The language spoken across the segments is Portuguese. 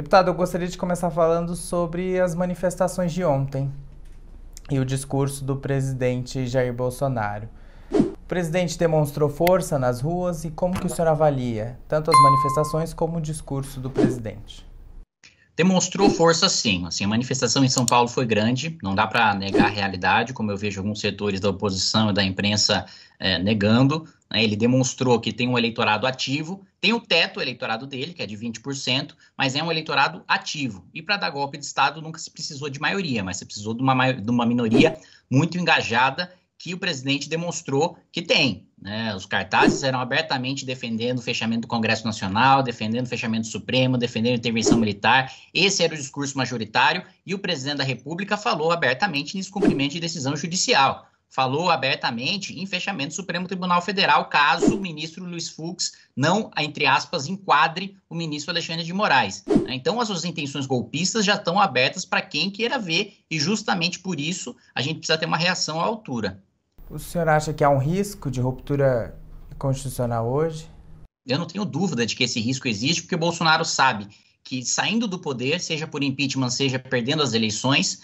Deputado, eu gostaria de começar falando sobre as manifestações de ontem e o discurso do presidente Jair Bolsonaro. O presidente demonstrou força nas ruas e como que o senhor avalia tanto as manifestações como o discurso do presidente? demonstrou força sim. Assim, a manifestação em São Paulo foi grande, não dá para negar a realidade, como eu vejo alguns setores da oposição e da imprensa é, negando. Né? Ele demonstrou que tem um eleitorado ativo, tem o teto eleitorado dele, que é de 20%, mas é um eleitorado ativo. E para dar golpe de Estado nunca se precisou de maioria, mas se precisou de uma, de uma minoria muito engajada que o presidente demonstrou que tem. Né? Os cartazes eram abertamente defendendo o fechamento do Congresso Nacional, defendendo o fechamento do Supremo, defendendo a intervenção militar. Esse era o discurso majoritário e o presidente da República falou abertamente em descumprimento de decisão judicial. Falou abertamente em fechamento do Supremo Tribunal Federal, caso o ministro Luiz Fux não, entre aspas, enquadre o ministro Alexandre de Moraes. Né? Então, as suas intenções golpistas já estão abertas para quem queira ver, e justamente por isso a gente precisa ter uma reação à altura. O senhor acha que há um risco de ruptura constitucional hoje? Eu não tenho dúvida de que esse risco existe, porque o Bolsonaro sabe que saindo do poder, seja por impeachment, seja perdendo as eleições,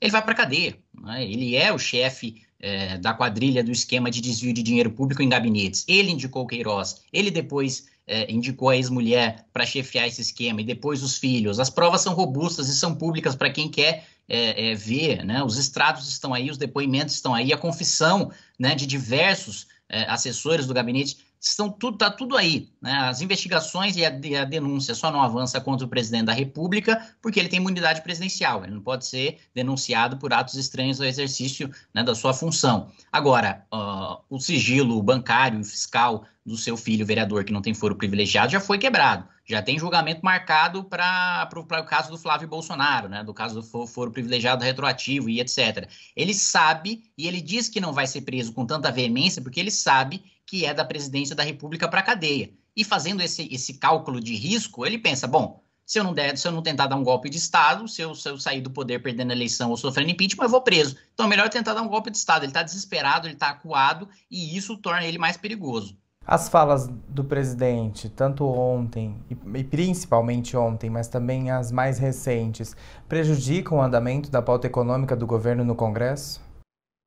ele vai para a cadeia. Né? Ele é o chefe é, da quadrilha do esquema de desvio de dinheiro público em gabinetes. Ele indicou Queiroz, ele depois é, indicou a ex-mulher para chefiar esse esquema e depois os filhos. As provas são robustas e são públicas para quem quer é, é, ver, né? Os extratos estão aí, os depoimentos estão aí, a confissão, né, de diversos é, assessores do gabinete estão tudo, está tudo aí. Né? As investigações e a, e a, denúncia só não avança contra o presidente da República porque ele tem imunidade presidencial. Ele não pode ser denunciado por atos estranhos ao exercício né, da sua função. Agora, uh, o sigilo bancário e fiscal do seu filho vereador que não tem foro privilegiado já foi quebrado. Já tem julgamento marcado para o caso do Flávio Bolsonaro, né? Do caso do foro privilegiado retroativo e etc. Ele sabe e ele diz que não vai ser preso com tanta veemência porque ele sabe que é da presidência da República para a cadeia. E fazendo esse, esse cálculo de risco, ele pensa: bom, se eu não der, se eu não tentar dar um golpe de Estado, se eu, se eu sair do poder perdendo a eleição ou sofrendo impeachment, eu vou preso. Então é melhor tentar dar um golpe de Estado. Ele está desesperado, ele está acuado e isso torna ele mais perigoso. As falas do presidente, tanto ontem, e principalmente ontem, mas também as mais recentes, prejudicam o andamento da pauta econômica do governo no Congresso?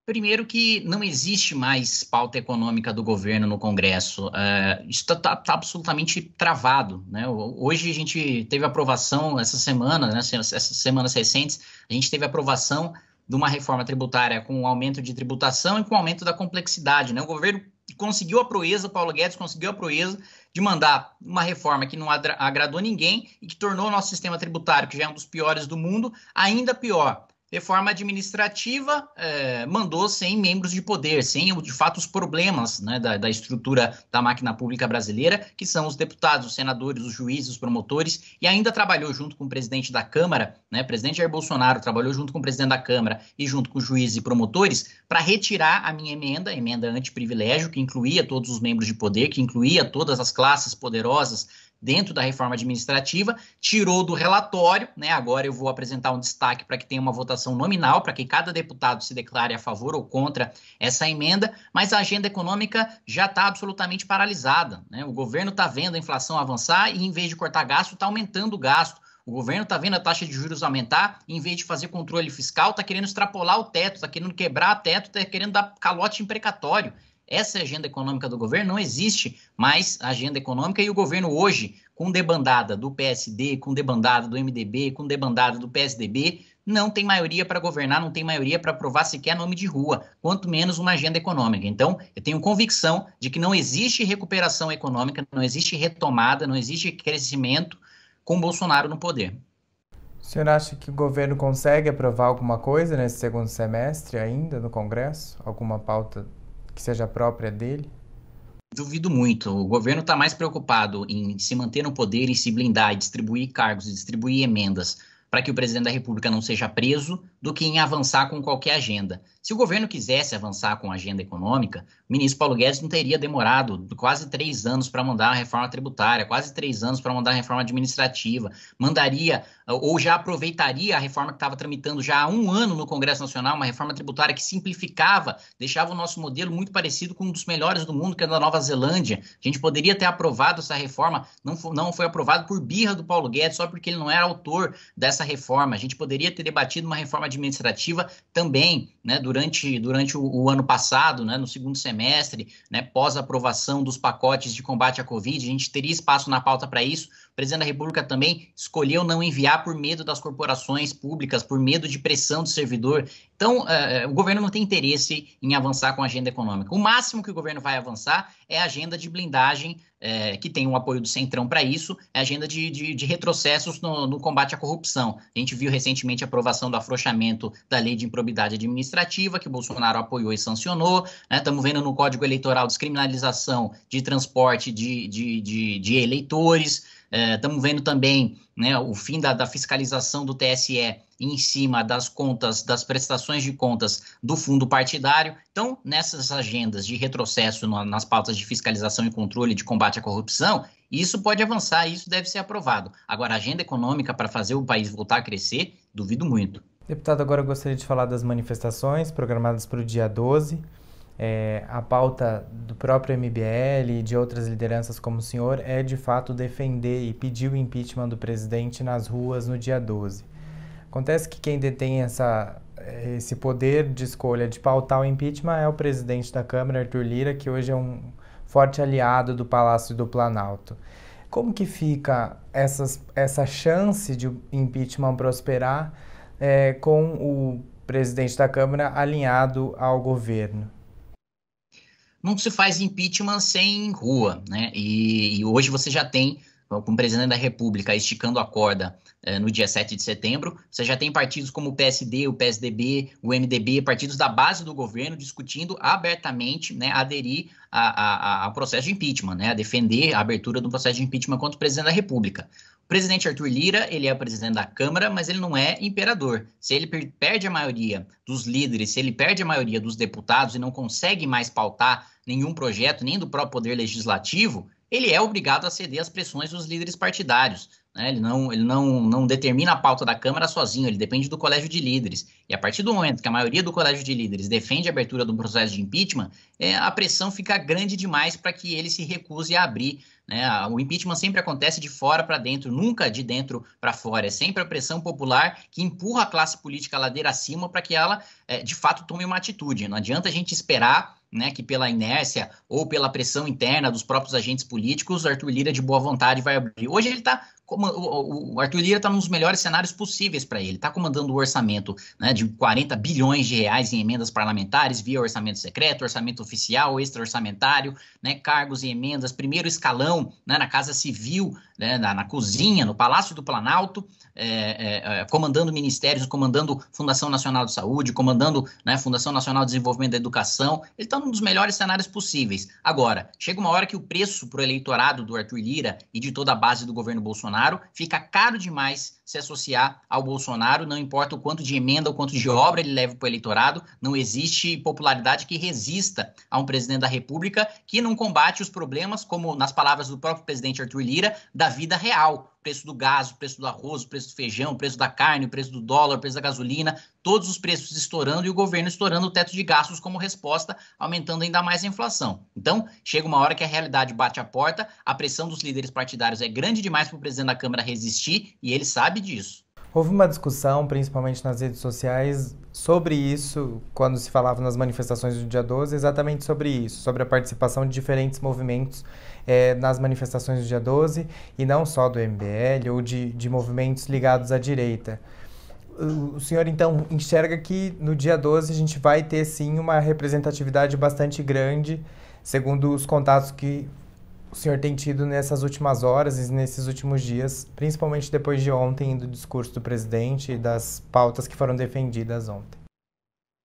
Primeiro que não existe mais pauta econômica do governo no Congresso. Uh, isso está tá, tá absolutamente travado. Né? Hoje a gente teve aprovação, essa semana, né, essas semanas recentes, a gente teve aprovação de uma reforma tributária com um aumento de tributação e com um aumento da complexidade. Né? O governo conseguiu a proeza, Paulo Guedes conseguiu a proeza de mandar uma reforma que não agradou ninguém e que tornou o nosso sistema tributário, que já é um dos piores do mundo, ainda pior reforma administrativa é, mandou sem membros de poder, sem de fato os problemas né, da, da, estrutura da máquina pública brasileira, que são os deputados, os senadores, os juízes, os promotores, e ainda trabalhou junto com o presidente da Câmara, né, presidente Jair Bolsonaro trabalhou junto com o presidente da Câmara e junto com juízes e promotores para retirar a minha emenda, a emenda antiprivilégio, que incluía todos os membros de poder, que incluía todas as classes poderosas dentro da reforma administrativa, tirou do relatório, né? Agora eu vou apresentar um destaque para que tenha uma votação nominal, para que cada deputado se declare a favor ou contra essa emenda, mas a agenda econômica já está absolutamente paralisada. Né? O governo está vendo a inflação avançar e, em vez de cortar gasto, está aumentando o gasto. O governo está vendo a taxa de juros aumentar, em vez de fazer controle fiscal, está querendo extrapolar o teto, está querendo quebrar o teto, está querendo dar calote imprecatório. Essa agenda econômica do governo não existe mais agenda econômica e o governo hoje, com debandada do PSD, com debandada do MDB, com debandada do PSDB, não tem maioria para governar, não tem maioria para aprovar sequer nome de rua, quanto menos uma agenda econômica. Então, eu tenho convicção de que não existe recuperação econômica, não existe retomada, não existe crescimento com Bolsonaro no poder. O senhor acha que o governo consegue aprovar alguma coisa nesse segundo semestre ainda no Congresso? Alguma pauta que seja própria dele? Duvido muito. O governo está mais preocupado em se manter no poder e se blindar e distribuir cargos e distribuir emendas para que o presidente da República não seja preso do que em avançar com qualquer agenda. Se o governo quisesse avançar com a agenda econômica, o ministro Paulo Guedes não teria demorado quase três anos para mandar a reforma tributária, quase três anos para mandar a reforma administrativa, mandaria ou já aproveitaria a reforma que estava tramitando já há um ano no Congresso Nacional, uma reforma tributária que simplificava, deixava o nosso modelo muito parecido com um dos melhores do mundo, que é da Nova Zelândia. A gente poderia ter aprovado essa reforma, não foi, não foi aprovado por birra do Paulo Guedes, só porque ele não era autor dessa reforma. A gente poderia ter debatido uma reforma administrativa também, né, durante durante, durante o, o, ano passado, né, no segundo semestre, né, pós aprovação dos pacotes de combate à Covid, a gente teria espaço na pauta para isso, o presidente da República também escolheu não enviar por medo das corporações públicas, por medo de pressão do servidor. Então, uh, o governo não tem interesse em avançar com a agenda econômica. O máximo que o governo vai avançar é a agenda de blindagem, é, que tem o um apoio do Centrão para isso, é a agenda de, de, de retrocessos no, no, combate à corrupção. A gente viu recentemente a aprovação do afrouxamento da lei de improbidade administrativa, que Bolsonaro apoiou e sancionou. Né? Estamos né? vendo no Código Eleitoral descriminalização de transporte de, de eleitores. Estamos eh, vendo também né, o fim da, da fiscalização do TSE em cima das contas, das prestações de contas do fundo partidário. Então, nessas agendas de retrocesso no, nas pautas de fiscalização e controle de combate à corrupção, isso pode avançar, isso deve ser aprovado. Agora, a agenda econômica para fazer o país voltar a crescer, duvido muito. Deputado, agora eu gostaria de falar das manifestações programadas para o dia 12 é, a pauta do próprio MBL e de outras lideranças como o senhor é de fato defender e pedir o impeachment do presidente nas ruas no dia 12. Acontece que quem detém essa, eh, esse poder de escolha de pautar o impeachment é o presidente da Câmara, Arthur Lira, que hoje é um forte aliado do Palácio do Planalto. Como que fica essas, essa chance de impeachment prosperar é, com o presidente da Câmara alinhado ao governo? não se faz impeachment sem rua, né? E, e hoje você já tem, com o presidente da República esticando a corda eh, no dia 7 de setembro, você já tem partidos como o PSD, o PSDB, o MDB, partidos da base do governo discutindo abertamente, né, aderir ao processo de impeachment, né, a defender a abertura do processo de impeachment contra o presidente da República. O presidente Arthur Lira, ele é presidente da Câmara, mas ele não é imperador. Se ele perde a maioria dos líderes, se ele perde a maioria dos deputados e não consegue mais pautar nenhum projeto, nem do próprio Poder Legislativo, ele é obrigado a ceder às pressões dos líderes partidários. Né? Ele, não, ele não, não determina a pauta da Câmara sozinho, ele depende do colégio de líderes. E a partir do momento que a maioria do colégio de líderes defende a abertura do processo de impeachment, é, a pressão fica grande demais para que ele se recuse a abrir. Né? O impeachment sempre acontece de fora para dentro, nunca de dentro para fora. É sempre a pressão popular que empurra a classe política ladeira acima para que ela, é, de fato, tome uma atitude. Não adianta a gente esperar né, que pela inércia ou pela pressão interna dos próprios agentes políticos, Arthur Lira de boa vontade vai abrir. Hoje ele está o, Arthur Lira está nos melhores cenários possíveis para ele. Está comandando o orçamento né, de 40 bilhões de reais em emendas parlamentares via orçamento secreto, orçamento oficial, extra-orçamentário, né, cargos e emendas, primeiro escalão né, na Casa Civil, né, na, na, cozinha, no Palácio do Planalto, é, é, é, comandando ministérios, comandando Fundação Nacional de Saúde, comandando né, Fundação Nacional de Desenvolvimento da Educação. Ele está num dos melhores cenários possíveis. Agora, chega uma hora que o preço para o eleitorado do Arthur Lira e de toda a base do governo Bolsonaro Bolsonaro. Fica caro demais se associar ao Bolsonaro, não importa o quanto de emenda ou quanto de obra ele leva para o eleitorado, não existe popularidade que resista a um presidente da República que não combate os problemas, como nas palavras do próprio presidente Arthur Lira, da vida real preço do gás, o preço do arroz, o preço do feijão, o preço da carne, o preço do dólar, o preço da gasolina, todos os preços estourando e o governo estourando o teto de gastos como resposta, aumentando ainda mais a inflação. Então, chega uma hora que a realidade bate a porta, a pressão dos líderes partidários é grande demais para o presidente da Câmara resistir e ele sabe disso. Houve uma discussão, principalmente nas redes sociais, sobre isso, quando se falava nas manifestações do dia 12, exatamente sobre isso, sobre a participação de diferentes movimentos eh, nas manifestações do dia 12, e não só do MBL ou de, de movimentos ligados à direita. O senhor, então, enxerga que no dia 12 a gente vai ter, sim, uma representatividade bastante grande, segundo os contatos que o senhor tem tido nessas últimas horas e nesses últimos dias, principalmente depois de ontem do discurso do presidente e das pautas que foram defendidas ontem.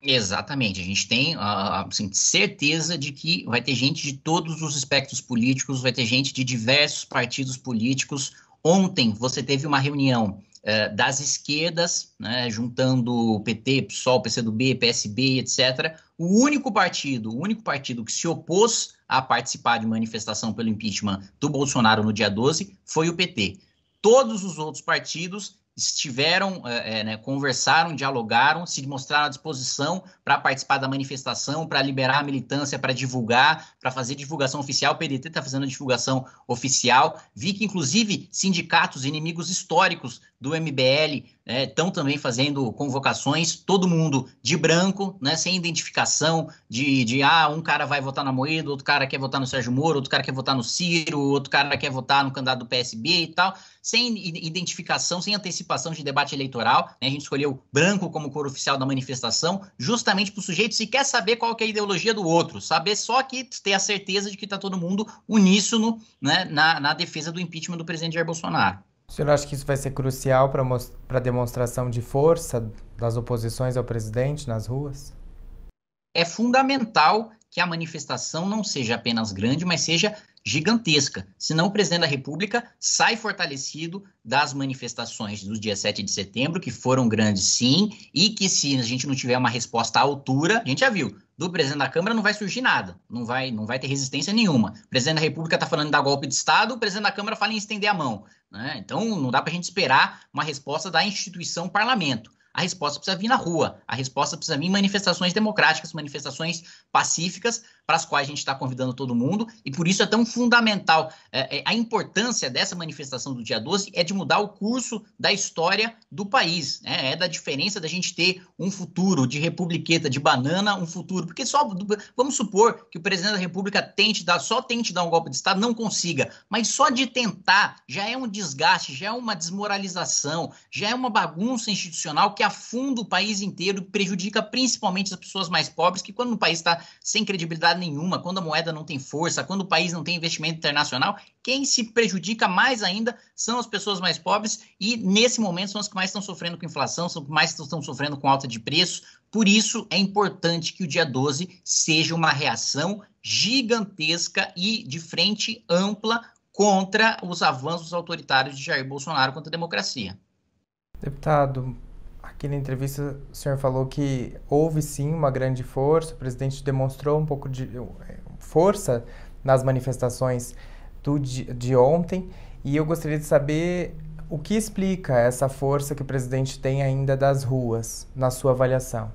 Exatamente, a gente tem ah, ah, ah, assim, certeza de que vai ter gente de todos os espectros políticos, vai ter gente de diversos partidos políticos. Ontem você teve uma reunião eh, das esquerdas, né, juntando PT, PSOL, PCdoB, PSB, etc., o único partido, o único partido que se opôs a participar de manifestação pelo impeachment do Bolsonaro no dia 12 foi o PT. Todos os outros partidos estiveram, é, né, conversaram, dialogaram, se mostraram à disposição para participar da manifestação, para liberar a militância, para divulgar, para fazer divulgação oficial. O PDT está fazendo a divulgação oficial. Vi que, inclusive, sindicatos inimigos históricos do MBL estão né, também fazendo convocações, todo mundo de branco, né, sem identificação de, de, ah, um cara vai votar na Moeda, outro cara quer votar no Sérgio Moro, outro cara quer votar no Ciro, outro cara quer votar no candidato do PSB e tal, sem identificação, sem antecipação participação de debate eleitoral. Né? A gente escolheu branco como cor oficial da manifestação, justamente para o sujeito se quer saber qual que é a ideologia do outro, saber só que ter a certeza de que está todo mundo uníssono né, na, na defesa do impeachment do presidente Jair Bolsonaro. O senhor acha que isso vai ser crucial para a demonstração de força das oposições ao presidente nas ruas? É fundamental que a manifestação não seja apenas grande, mas seja gigantesca. Senão o presidente da República sai fortalecido das manifestações do dia 7 de setembro, que foram grandes sim, e que se a gente não tiver uma resposta à altura, a gente já viu, do presidente da Câmara não vai surgir nada, não vai, não vai ter resistência nenhuma. O presidente da República está falando da dar golpe de Estado, o presidente da Câmara fala em estender a mão. Né? Então não dá para a gente esperar uma resposta da instituição parlamento. A resposta precisa vir na rua, a resposta precisa vir em manifestações democráticas, manifestações pacíficas, para as quais a gente está convidando todo mundo, e por isso é tão fundamental. É, é a importância dessa manifestação do dia 12 é de mudar o curso da história do país, né? é da diferença da gente ter um futuro de republiqueta, de banana, um futuro. Porque só vamos supor que o presidente da República tente dar, só tente dar um golpe de Estado, não consiga, mas só de tentar já é um desgaste, já é uma desmoralização, já é uma bagunça institucional que afunda o país inteiro prejudica principalmente as pessoas mais pobres, que quando o país está sem credibilidade, nenhuma, quando a moeda não tem força, quando o país não tem investimento internacional, quem se prejudica mais ainda são as pessoas mais pobres e, nesse momento, são as que mais estão sofrendo com inflação, são as que mais estão sofrendo com alta de preços. Por isso, é importante que o dia 12 seja uma reação gigantesca e de frente ampla contra os avanços autoritários de Jair Bolsonaro contra a democracia. Deputado, que na entrevista o senhor falou que houve sim uma grande força, o presidente demonstrou um pouco de eh, força nas manifestações do, de ontem, e eu gostaria de saber o que explica essa força que o presidente tem ainda das ruas, na sua avaliação?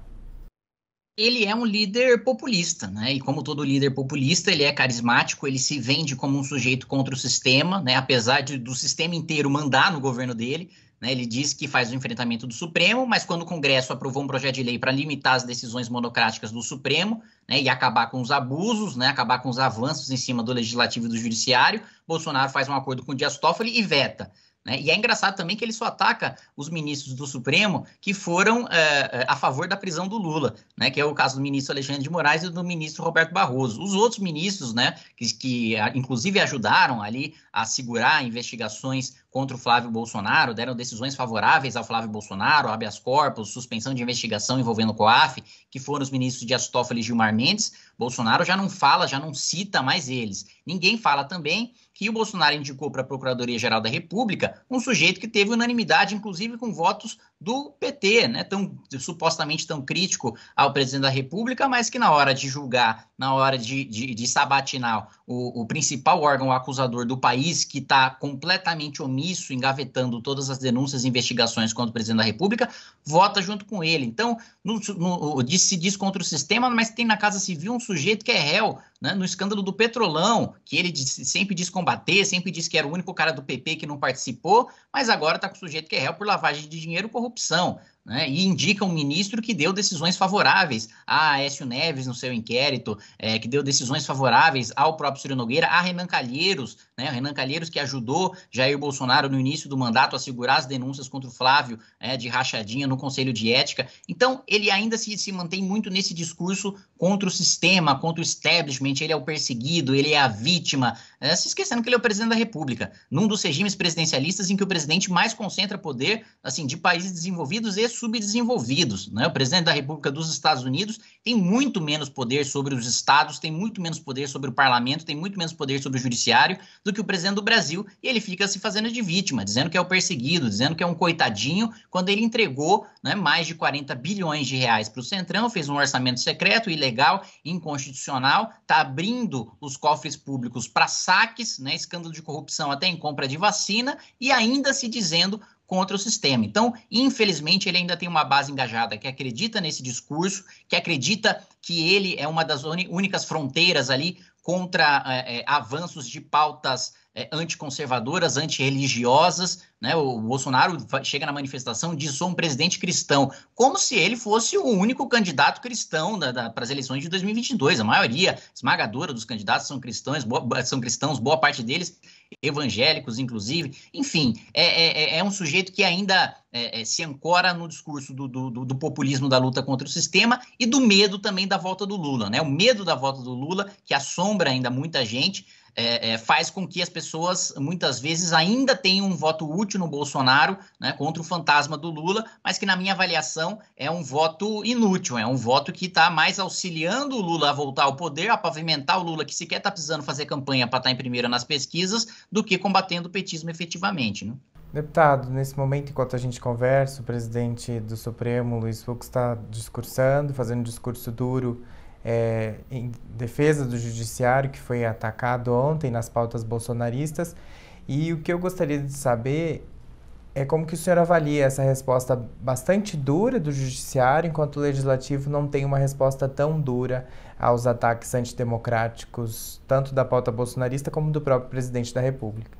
Ele é um líder populista, né? E como todo líder populista, ele é carismático, ele se vende como um sujeito contra o sistema, né? Apesar de, do sistema inteiro mandar no governo dele, né? Ele diz que faz o enfrentamento do Supremo, mas quando o Congresso aprovou um projeto de lei para limitar as decisões monocráticas do Supremo né, e acabar com os abusos, né, acabar com os avanços em cima do Legislativo e do Judiciário, Bolsonaro faz um acordo com o Dias Toffoli e veta. Né? E é engraçado também que ele só ataca os ministros do Supremo que foram é, a favor da prisão do Lula, né? que é o caso do ministro Alexandre de Moraes e do ministro Roberto Barroso. Os outros ministros, né, que, que ah, inclusive ajudaram ali a segurar investigações contra o Flávio Bolsonaro, deram decisões favoráveis ao Flávio Bolsonaro, habeas corpus, suspensão de investigação envolvendo o COAF, que foram os ministros de Toffoli e Gilmar Mendes, Bolsonaro já não fala, já não cita mais eles. Ninguém fala também que o Bolsonaro indicou para a Procuradoria-Geral da República um sujeito que teve unanimidade, inclusive com votos do PT, né? Tão, supostamente tão crítico ao presidente da República, mas que na hora de julgar, na hora de, de, de sabatinar o, o principal órgão acusador do país, que está completamente omisso isso engavetando todas as denúncias e investigações contra o presidente da República, vota junto com ele. Então, no, no, se diz contra o sistema, mas tem na Casa Civil um sujeito que é réu né, no escândalo do Petrolão, que ele disse, sempre diz combater, sempre disse que era o único cara do PP que não participou, mas agora está com o sujeito que é réu por lavagem de dinheiro e corrupção. Né, e indica um ministro que deu decisões favoráveis a Aécio Neves no seu inquérito, é, que deu decisões favoráveis ao próprio Ciro Nogueira, a Renan Calheiros, né, Renan Calheiros que ajudou Jair Bolsonaro no início do mandato a segurar as denúncias contra o Flávio é, de rachadinha no Conselho de Ética. Então, ele ainda se, se mantém muito nesse discurso contra o sistema, contra o establishment, aparentemente ele é o perseguido, ele é a vítima, é, se esquecendo que ele é o presidente da República, num dos regimes presidencialistas em que o presidente mais concentra poder, assim, de países desenvolvidos e subdesenvolvidos, né? O presidente da República dos Estados Unidos tem muito menos poder sobre os estados, tem muito menos poder sobre o parlamento, tem muito menos poder sobre o judiciário do que o presidente do Brasil, e ele fica se fazendo de vítima, dizendo que é o perseguido, dizendo que é um coitadinho, quando ele entregou né, mais de 40 bilhões de reais para o Centrão, fez um orçamento secreto, ilegal, inconstitucional, está está abrindo os cofres públicos para saques, né, escândalo de corrupção até em compra de vacina, e ainda se dizendo contra o sistema. Então, infelizmente, ele ainda tem uma base engajada que acredita nesse discurso, que acredita que ele é uma das únicas fronteiras ali contra é, avanços de pautas é, anticonservadoras, antirreligiosas. Né? O Bolsonaro chega na manifestação e diz: sou um presidente cristão, como se ele fosse o único candidato cristão para as eleições de 2022. A maioria esmagadora dos candidatos são cristãos, boa, são cristãos, boa parte deles evangélicos, inclusive. Enfim, é, é, é, é um sujeito que ainda é, é se ancora no discurso do, do, do, populismo da luta contra o sistema e do medo também da volta do Lula, né? O medo da volta do Lula, que assombra ainda muita gente é, é, faz com que as pessoas muitas vezes ainda tenham um voto útil no Bolsonaro, né, contra o fantasma do Lula, mas que na minha avaliação é um voto inútil, é um voto que está mais auxiliando o Lula a voltar ao poder, a pavimentar o Lula que sequer está precisando fazer campanha para estar tá em primeira nas pesquisas, do que combatendo o petismo efetivamente, né? Deputado, nesse momento, enquanto a gente conversa, o presidente do Supremo, Luiz Fux, está discursando, fazendo um discurso duro é, em defesa do judiciário que foi atacado ontem nas pautas bolsonaristas. E o que eu gostaria de saber é como que o senhor avalia essa resposta bastante dura do judiciário, enquanto o legislativo não tem uma resposta tão dura aos ataques antidemocráticos, tanto da pauta bolsonarista como do próprio presidente da República?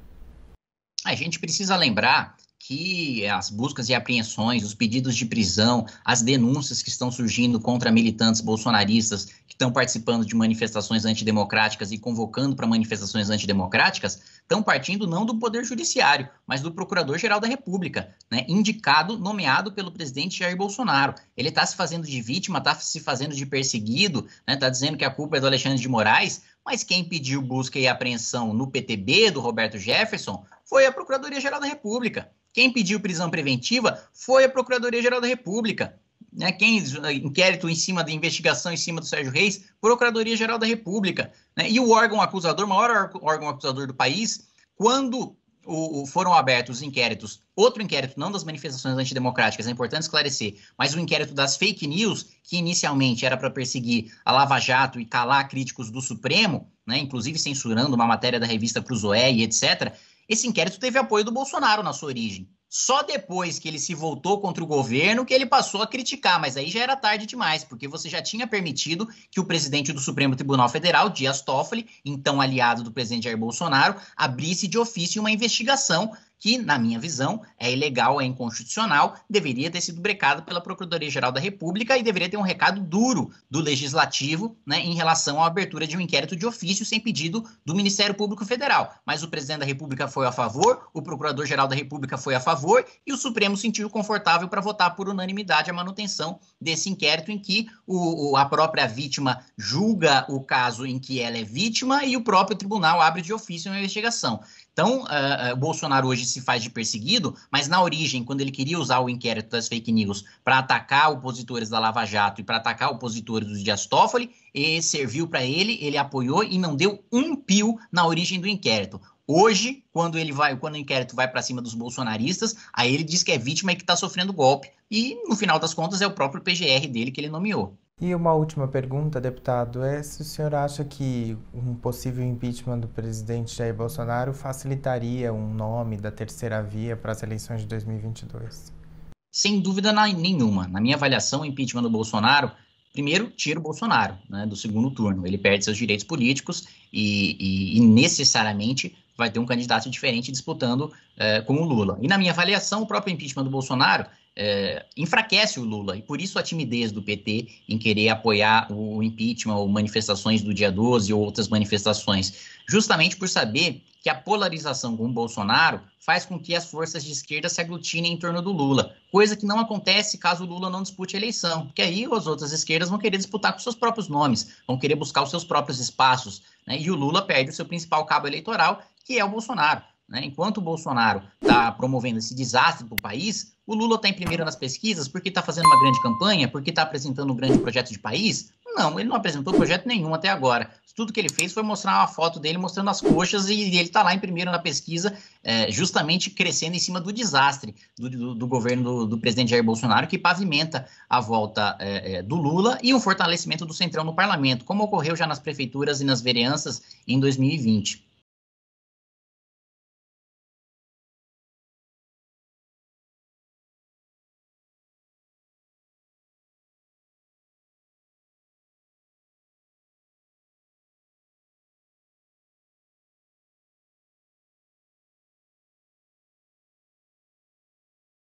A gente precisa lembrar que as buscas e apreensões, os pedidos de prisão, as denúncias que estão surgindo contra militantes bolsonaristas que estão participando de manifestações antidemocráticas e convocando para manifestações antidemocráticas, estão partindo não do Poder Judiciário, mas do Procurador-Geral da República, né? indicado, nomeado pelo presidente Jair Bolsonaro. Ele está se fazendo de vítima, está se fazendo de perseguido, está né? Tá dizendo que a culpa é do Alexandre de Moraes, mas quem pediu busca e apreensão no PTB do Roberto Jefferson foi a Procuradoria-Geral da República. Quem pediu prisão preventiva foi a Procuradoria-Geral da República. Né? Quem inquérito em cima da investigação em cima do Sérgio Reis, Procuradoria-Geral da República. Né? E o órgão acusador, maior órgão acusador do país, quando o, o, foram abertos inquéritos, outro inquérito, não das manifestações antidemocráticas, é importante esclarecer, mas o inquérito das fake news, que inicialmente era para perseguir a Lava Jato e calar críticos do Supremo, né, inclusive censurando uma matéria da revista Cruzoé e etc. Esse inquérito teve apoio do Bolsonaro na sua origem. Só depois que ele se voltou contra o governo que ele passou a criticar, mas aí já era tarde demais, porque você já tinha permitido que o presidente do Supremo Tribunal Federal, Dias Toffoli, então aliado do presidente Jair Bolsonaro, abrisse de ofício uma investigação que, na minha visão, é ilegal, é inconstitucional, deveria ter sido brecado pela Procuradoria-Geral da República e deveria ter um recado duro do Legislativo né, em relação à abertura de um inquérito de ofício sem pedido do Ministério Público Federal. Mas o presidente da República foi a favor, o Procurador-Geral da República foi a favor e o Supremo sentiu confortável para votar por unanimidade a manutenção desse inquérito em que o, o, a própria vítima julga o caso em que ela é vítima e o próprio tribunal abre de ofício uma investigação. Então, uh, uh, Bolsonaro hoje se faz de perseguido, mas na origem, quando ele queria usar o inquérito das fake news para atacar opositores da Lava Jato e para atacar opositores dos Dias Toffoli, serviu para ele, ele apoiou e não deu um pio na origem do inquérito. Hoje, quando ele vai, quando o inquérito vai para cima dos bolsonaristas, aí ele diz que é vítima e que está sofrendo golpe. E no final das contas é o próprio PGR dele que ele nomeou. E uma última pergunta, deputado, é se o senhor acha que um possível impeachment do presidente Jair Bolsonaro facilitaria um nome da terceira via para as eleições de 2022? Sem dúvida nenhuma. Na minha avaliação, o impeachment do Bolsonaro, primeiro, tira o Bolsonaro né, do segundo turno. Ele perde seus direitos políticos e, e, e necessariamente vai ter um candidato diferente disputando eh, com o Lula. E na minha avaliação, o próprio impeachment do Bolsonaro é, enfraquece o Lula, e por isso a timidez do PT em querer apoiar o impeachment ou manifestações do dia 12 ou outras manifestações, justamente por saber que a polarização com o Bolsonaro faz com que as forças de esquerda se aglutinem em torno do Lula, coisa que não acontece caso o Lula não dispute a eleição, porque aí as outras esquerdas vão querer disputar com seus próprios nomes, vão querer buscar os seus próprios espaços, né? e o Lula perde o seu principal cabo eleitoral, que é o Bolsonaro. Né? Enquanto o Bolsonaro está promovendo esse desastre para o país, o Lula está em primeiro nas pesquisas porque está fazendo uma grande campanha, porque está apresentando um grande projeto de país? Não, ele não apresentou projeto nenhum até agora. Tudo que ele fez foi mostrar uma foto dele mostrando as coxas e ele está lá em primeiro na pesquisa, é, justamente crescendo em cima do desastre do, do, do governo do, do, presidente Jair Bolsonaro, que pavimenta a volta é, é do Lula e o fortalecimento do Centrão no parlamento, como ocorreu já nas prefeituras e nas vereanças em 2020.